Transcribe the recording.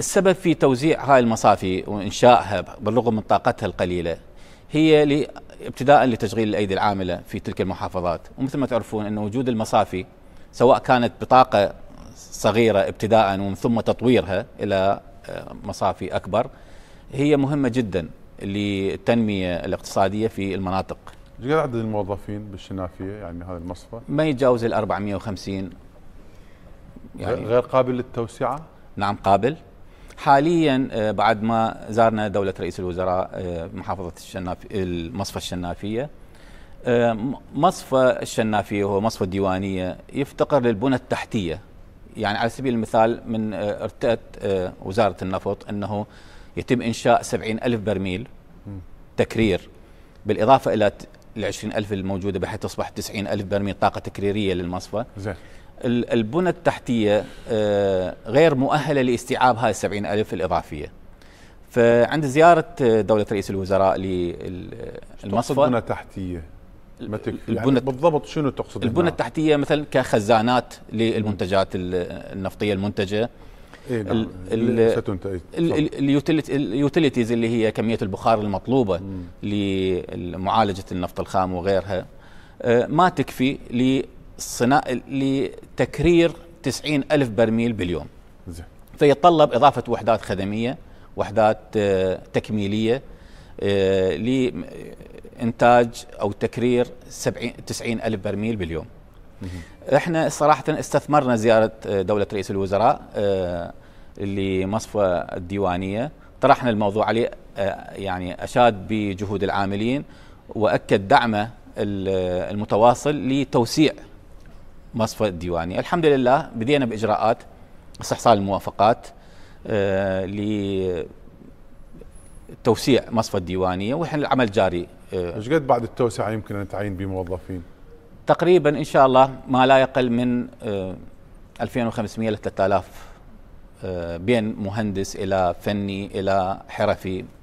السبب في توزيع هاي المصافي وإنشائها بالرغم من طاقتها القليلة هي ابتداء لتشغيل الأيدي العاملة في تلك المحافظات ومثل ما تعرفون أن وجود المصافي سواء كانت بطاقة صغيرة ابتداء ومن ثم تطويرها إلى آه، مصافي أكبر هي مهمة جدا للتنمية الاقتصادية في المناطق قد عدد الموظفين بالشنافية يعني هذا المصفى؟ ما يتجاوز ال 450 يعني غير قابل للتوسعة؟ نعم قابل حاليا آه، بعد ما زارنا دوله رئيس الوزراء آه، محافظه الشناف المصفى الشنافيه آه، مصفى الشنافيه هو مصفى الديوانيه يفتقر للبنى التحتيه يعني على سبيل المثال من ارتأت وزاره النفط انه يتم انشاء سبعين الف برميل تكرير بالاضافه الى ال 20000 الموجوده بحيث تصبح 90000 برميل طاقه تكريريه للمصفى زين البنى التحتية آه، غير مؤهلة لاستيعاب هاي السبعين ألف الإضافية فعند زيارة آه، دولة رئيس الوزراء للمصفى بنى البنى يعني بالضبط شنو تقصد البنى التحتية مثلا كخزانات للمنتجات النفطية المنتجة إيه، نعم. اليوتيليتيز اللي هي كمية البخار المطلوبة لمعالجة النفط الخام وغيرها آه، ما تكفي لتكرير 90 ألف برميل باليوم فيتطلب إضافة وحدات خدمية وحدات آه، تكميلية آه، لإنتاج أو تكرير 70 90 ألف برميل باليوم احنا صراحة استثمرنا زيارة آه، دولة رئيس الوزراء لمصفى الديوانية طرحنا الموضوع عليه يعني أشاد بجهود العاملين وأكد دعمه المتواصل لتوسيع مصفى الديواني الحمد لله بدينا بإجراءات استحصال الموافقات آه، لتوسيع مصفى الديوانية واحنا العمل جاري آه، ايش قد بعد التوسعة يمكن أن تعين بموظفين؟ تقريبا إن شاء الله ما لا يقل من 2500 ل 3000 بين مهندس إلى فني إلى حرفي